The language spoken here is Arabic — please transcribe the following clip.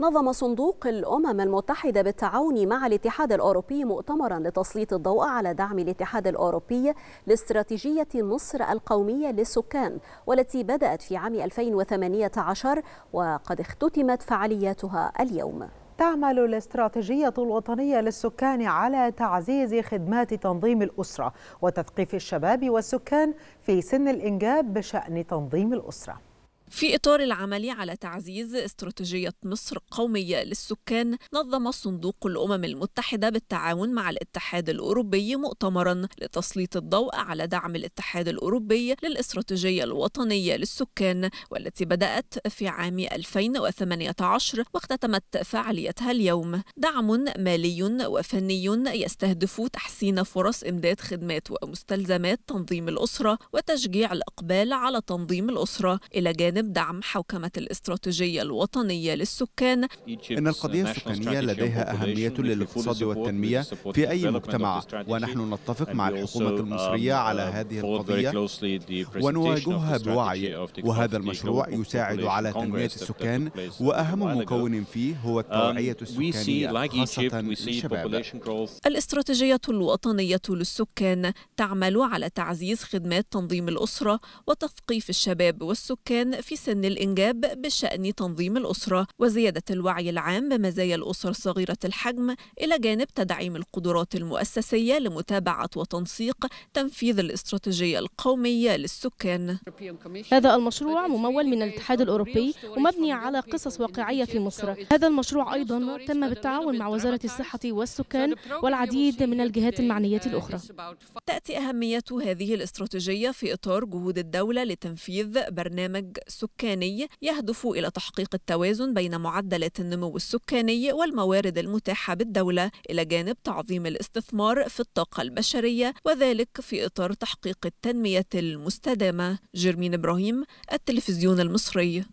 نظم صندوق الأمم المتحدة بالتعاون مع الاتحاد الأوروبي مؤتمرا لتسليط الضوء على دعم الاتحاد الأوروبي لاستراتيجية مصر القومية للسكان والتي بدأت في عام 2018 وقد اختتمت فعالياتها اليوم تعمل الاستراتيجية الوطنية للسكان على تعزيز خدمات تنظيم الأسرة وتثقيف الشباب والسكان في سن الإنجاب بشأن تنظيم الأسرة في إطار العمل على تعزيز استراتيجية مصر قومية للسكان نظم صندوق الأمم المتحدة بالتعاون مع الاتحاد الأوروبي مؤتمرا لتسليط الضوء على دعم الاتحاد الأوروبي للاستراتيجية الوطنية للسكان والتي بدأت في عام 2018 واختتمت فعاليتها اليوم دعم مالي وفني يستهدف تحسين فرص إمداد خدمات ومستلزمات تنظيم الأسرة وتشجيع الإقبال على تنظيم الأسرة إلى جانب بجانب دعم حوكمة الاستراتيجية الوطنية للسكان إن القضية السكانية لديها أهمية للاقتصاد والتنمية في أي مجتمع ونحن نتفق مع الحكومة المصرية على هذه القضية ونواجهها بوعي وهذا المشروع يساعد على تنمية السكان وأهم مكون فيه هو التوعية um, السكانية خاصة للشباب الاستراتيجية الوطنية للسكان تعمل على تعزيز خدمات تنظيم الأسرة وتثقيف الشباب والسكان في سن الإنجاب بشأن تنظيم الأسرة وزيادة الوعي العام بمزايا الأسر صغيرة الحجم إلى جانب تدعيم القدرات المؤسسية لمتابعة وتنسيق تنفيذ الاستراتيجية القومية للسكان هذا المشروع ممول من الاتحاد الأوروبي ومبني على قصص واقعية في مصر هذا المشروع أيضا تم بالتعاون مع وزارة الصحة والسكان والعديد من الجهات المعنية الأخرى تأتي أهمية هذه الاستراتيجية في إطار جهود الدولة لتنفيذ برنامج السكاني يهدف إلى تحقيق التوازن بين معدلات النمو السكاني والموارد المتاحة بالدولة إلى جانب تعظيم الاستثمار في الطاقة البشرية وذلك في إطار تحقيق التنمية المستدامة جرمين إبراهيم التلفزيون المصري